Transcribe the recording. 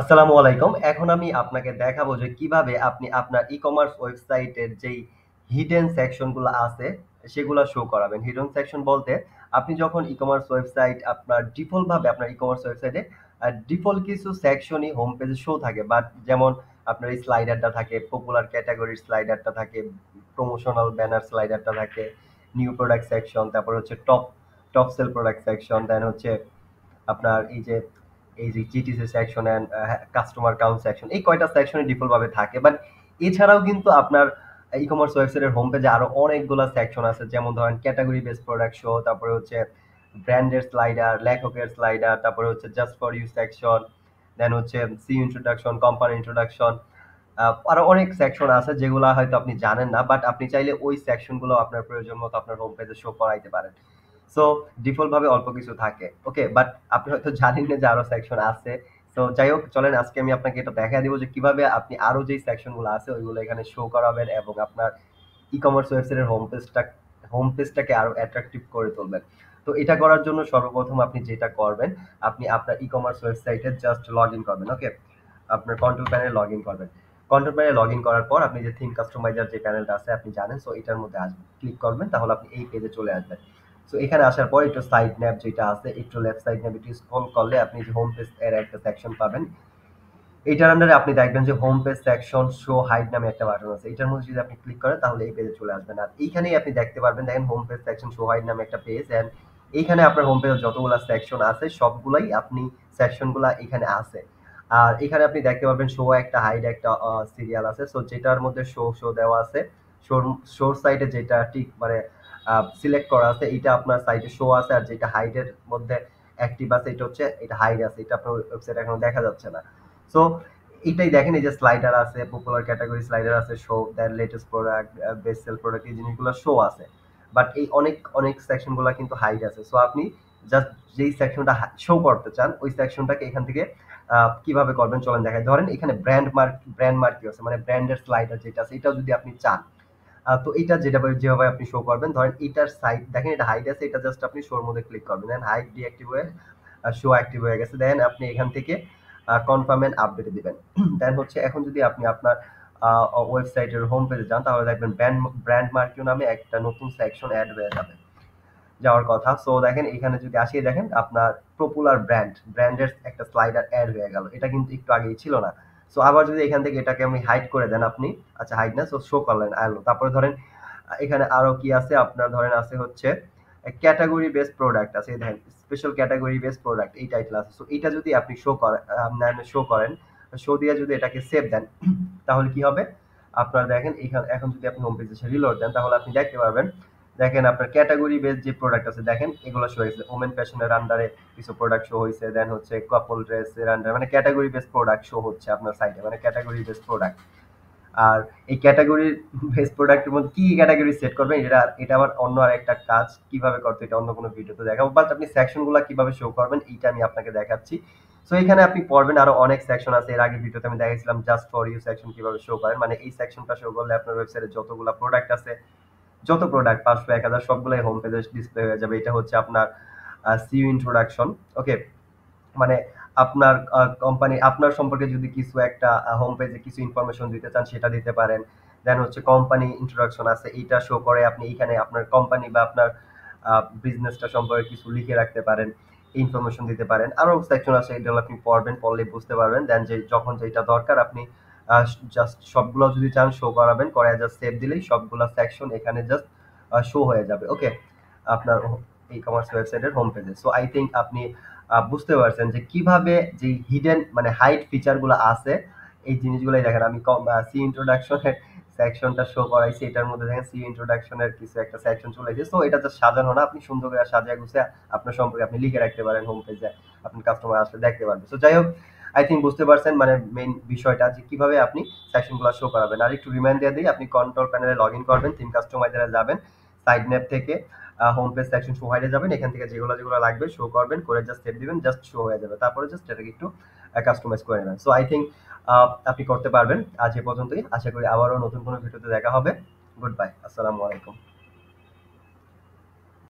আসসালামু আলাইকুম এখন আমি আপনাকে দেখাবো যে কিভাবে আপনি আপনার ই কমার্স ওয়েবসাইটের যেই হিডেন সেকশনগুলো আছে সেগুলো শো করাবেন হিডেন সেকশন বলতে আপনি যখন ই কমার্স ওয়েবসাইট আপনার ডিফল্টভাবে আপনার ই কমার্স ওয়েবসাইটে ডিফল্ট কিছু সেকশনই হোম পেজে শো থাকে বাট যেমন আপনার এই স্লাইডারটা থাকে পপুলার ক্যাটাগরির স্লাইডারটা থাকে প্রমোশনাল ব্যানার স্লাইডারটা থাকে নিউ প্রোডাক্ট সেকশন তারপর হচ্ছে top top sale product section then হচ্ছে আপনার এই যে এই যে GTC section and customer count section এই কয়টা সেকশনে ডিফল্টভাবে থাকে বাট এছাড়াও কিন্তু আপনার ই কমার্স ওয়েবসাইটের হোম পেজে আরও অনেকগুলো সেকশন আছে যেমন ধরেন ক্যাটাগরি বেস প্রোডাক্ট শো তারপরে হচ্ছে ব্র্যান্ডের স্লাইডার লেখকের স্লাইডার তারপরে হচ্ছে just for you section then হচ্ছে সি ইন্ট্রোডাকশন কোম্পানি ইন্ট্রোডাকশন আরও অনেক সেকশন আছে যেগুলো হয়তো আপনি জানেন না বাট আপনি চাইলে ওই সেকশনগুলো আপনার প্রয়োজন মতো আপনার হোম পেজে শো করাইতে পারেন সো ডিফল্ট ভাবে অল্প কিছু থাকে ওকে বাট আপনি হয়তো জানেন না যে আরো সেকশন আছে তো যাই হোক চলেন আজকে আমি আপনাকে এটা দেখা দিব যে কিভাবে আপনি আরও যেই সেকশনগুলো আছে ওইগুলো এখানে শো করাবেন এবং আপনার ই কমার্স ওয়েবসাইটের হোম পেজটা হোম পেজটাকে আরো অ্যাট্রাকটিভ করে তুলবেন তো এটা করার জন্য সর্বপ্রথম আপনি যেটা করবেন আপনি আপনার ই কমার্স ওয়েবসাইটে জাস্ট লগ ইন করবেন ওকে আপনার কন্ট্রোল প্যানেলে লগ ইন করবেন কন্ট্রোল প্যানেলে লগ ইন করার পর আপনি যে থিম কাস্টমাইজার যে প্যানেলটা আছে আপনি জানেন সো এটার মধ্যে আসবেন ক্লিক করবেন তাহলে আপনি এই পেজে চলে আসবেন সো এখানে আসার পর একটু সাইড ন্যাপ যেটা আছে একটু লেফট সাইড ন্যাপ একটু স্ক্রল করলে আপনি যে হোম পেজ এর একটা সেকশন পাবেন এইটার আন্ডারে আপনি দেখবেন যে home page section show hide নামে একটা বাটন আছে এটার মধ্যে যদি আপনি ক্লিক করেন তাহলে এই পেজে চলে আসবেন আর এইখানেই আপনি দেখতে পারবেন দেখেন home page section show hide নামে একটা পেজ অ্যান্ড এইখানে আপনার হোম পেজ যতগুলো সেকশন আছে সবগুলাই আপনি সেকশনগুলো এখানে আছে আর এখানে আপনি দেখতে পাবেন শো একটা হাইড একটা সিরিয়াল আছে সো যেটার মধ্যে শো শো দেওয়া আছে শোর শোর সাইডে যেটা ঠিক মানে সিলেক্ট করা আছে এটা আপনার সাইটে শো আছে আর যেটা হাইডের মধ্যে অ্যাক্টিভ আছে এটা হচ্ছে এটা হাইড আছে এটা আপনার ওয়েবসাইট এখন দেখা যাচ্ছে না সো এটাই দেখেন এই যে স্লাইডার আছে পপুলার ক্যাটাগরি স্লাইডার আছে show there latest product best sale product এই জিনিসগুলো শো আছে বাট এই অনেক অনেক সেকশনগুলো কিন্তু হাইড আছে সো আপনি জাস্ট যেই সেকশনটা শো করতে চান ওই সেকশনটাকে এখান থেকে কিভাবে করবেন চলেন দেখায় ধরেন এখানে ব্র্যান্ড মার্ক ব্র্যান্ড মার্কি আছে মানে ব্র্যান্ডের স্লাইডার যেটা আছে এটাও যদি আপনি চান তো এটা যেটা যেভাবে আপনি শো করবেন ধরেন এটার সাইড দেখেন এটা হাইট আছে এটা জাস্ট আপনি শোর মধ্যে ক্লিক করবেন দেন হাইট ডিঅ্যাক্টিভ হয়ে শো অ্যাক্টিভ হয়ে গেছে দেন আপনি এখান থেকে কনফার্ম অ্যান্ড আপডেট দিবেন দেন হচ্ছে এখন যদি আপনি আপনার ওয়েবসাইটের হোম পেজে যান তাহলে দেখবেন ব্র্যান্ড ব্র্যান্ড মার্কিউ নামে একটা নতুন সেকশন অ্যাড হয়ে যাবে যাওয়ার কথা সো দেখেন এখানে যদি আসিয়ে দেখেন আপনার পপুলার ব্র্যান্ড ব্র্যান্ডের একটা স্লাইডার অ্যাড হয়ে গেল এটা কিন্তু একটু আগেই ছিল না সো আবার যদি এখান থেকে এটাকে আমি হাইড করে দেন আপনি আচ্ছা হাইড না সো শো করলেন আলো তারপরে ধরেন এখানে আরও কি আছে আপনার ধরেন আছে হচ্ছে ক্যাটাগরি বেস প্রোডাক্ট আছে দেখেন স্পেশাল ক্যাটাগরি বেস প্রোডাক্ট এই টাইটেল আছে সো এটা যদি আপনি শো করেন শো করেন শো দিয়ে যদি এটাকে সেভ দেন তাহলে কি হবে আপনারা দেখেন এখানে এখন যদি আপনি হোম পেজে রিলোড দেন তাহলে আপনি দেখতে পারবেন দেখেন আপনার ক্যাটাগরি বেস যে প্রোডাক্ট আছে দেখেন এগুলো শো হয়েছে ওমেন ফ্যাশনের আন্ডারে কিছু প্রোডাক্ট শো হয়েছে দেন হচ্ছে কাপল ড্রেসের আন্ডারে মানে ক্যাটাগরি বেস প্রোডাক্ট শো হচ্ছে আপনার সাইটে মানে ক্যাটাগরি বেস প্রোডাক্ট আর এই ক্যাটাগরি বেস প্রোডাক্টের মধ্যে কী ক্যাটাগরি সেট করবেন এটা এটা আবার অন্য আর একটা কাজ কীভাবে করতে এটা অন্য কোনো ভিডিওতে দেখাবো বাট আপনি সেকশনগুলো কীভাবে শো করবেন এইটা আমি আপনাকে দেখাচ্ছি সো এখানে আপনি পড়বেন আরও অনেক সেকশন আছে এর আগে ভিডিওতে আমি দেখাইছিলাম জাস্ট ফর ইউ সেকশন কীভাবে শো করেন মানে এই সেকশনটা শো করলে আপনার ওয়েবসাইটে যতগুলো প্রোডাক্ট আছে যত প্রোডাক্ট পাঁচশো এক হাজার সবগুলাই হোম পেজে ডিসপ্লে হয়ে যাবে এটা হচ্ছে আপনার সিইউ ইন্ট্রোডাকশন ওকে মানে আপনার কোম্পানি আপনার সম্পর্কে যদি কিছু একটা হোম পেজে কিছু ইনফরমেশন দিতে চান সেটা দিতে পারেন দেন হচ্ছে কোম্পানি ইন্ট্রোডাকশন আছে এইটা শো করে আপনি এইখানে আপনার কোম্পানি বা আপনার বিজনেসটা সম্পর্কে কিছু লিখে রাখতে পারেন ইনফরমেশন দিতে পারেন আরও সেকশন আছে এগুলো আপনি পড়বেন পড়লে বুঝতে পারবেন দেন যে যখন যেটা দরকার আপনি জাস্ট সবগুলো যদি চান শো করাবেন করে জাস্ট সেভ দিলেই সবগুলো সেকশন এখানে জাস্ট শো হয়ে যাবে ওকে আপনার ই কমার্স ওয়েবসাইটের হোম পেজে সো আই থিঙ্ক আপনি বুঝতে পারছেন যে কিভাবে যে হিডেন মানে হাইট ফিচারগুলো আছে এই জিনিসগুলোই দেখেন আমি কম সি ইন্ট্রোডাকশনের সেকশনটা শো করাইছি এটার মধ্যে দেখেন সি ইন্ট্রোডাকশনের কিছু একটা সেকশন চলে এসেছে তো এটা যা সাজানো না আপনি সুন্দর করে সাজিয়ে গুছিয়ে আপনার সম্পর্কে আপনি লিখে রাখতে পারেন হোম পেজে আপনি কাস্টমার আসলে দেখতে পারবেন সো যাই হোক আই থিঙ্ক বুঝতে পারছেন মানে মেইন বিষয়টা যে কিভাবে আপনি সেকশনগুলো শো করাবেন আর একটু রিমাইন্ড দিয়ে দিই আপনি কন্ট্রোল প্যানেলে লগ ইন করবেন থিম কাস্টমাইজারে যাবেন সাইড ম্যাপ থেকে হোম পেজ সেকশন শো হয়ে যাবেন এখান থেকে যেগুলো যেগুলো লাগবে শো করবেন করে জাস্ট স্টেপ দিবেন জাস্ট শো হয়ে যাবে তারপরে জাস্ট এটাকে একটু কাস্টমাইজ করে নেবেন সো আই থিঙ্ক আপনি করতে পারবেন আজ এ পর্যন্তই আশা করি আবারও নতুন কোনো ভিডিওতে দেখা হবে গুড বাই আসসালামু আলাইকুম